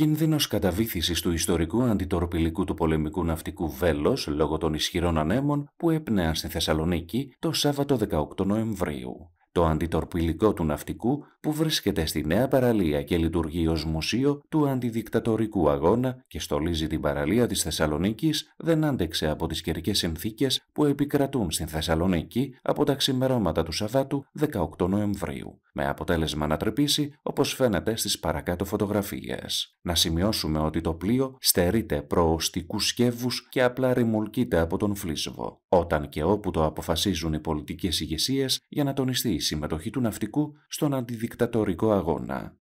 Κίνδυνο καταβήθηση του ιστορικού αντιτορπιλικού του πολεμικού ναυτικού Βέλος λόγω των ισχυρών ανέμων που έπνεαν στη Θεσσαλονίκη το Σάββατο 18 Νοεμβρίου. Το αντιτορπιλικό του ναυτικού που βρίσκεται στη Νέα Παραλία και λειτουργεί ως μουσείο του αντιδικτατορικού αγώνα και στολίζει την παραλία της Θεσσαλονίκης δεν άντεξε από τις καιρικές συνθήκες που επικρατούν στην Θεσσαλονίκη από τα ξημερώματα του Σαββάτου 18 Νοεμβρίου με αποτέλεσμα να τρεπήσει όπως φαίνεται στις παρακάτω φωτογραφίες. Να σημειώσουμε ότι το πλοίο στερείται προοστικού σκεύους και απλά ρημουλκείται από τον φλίσβο, όταν και όπου το αποφασίζουν οι πολιτικές ηγεσίες για να τονιστεί η συμμετοχή του ναυτικού στον αντιδικτατορικό αγώνα.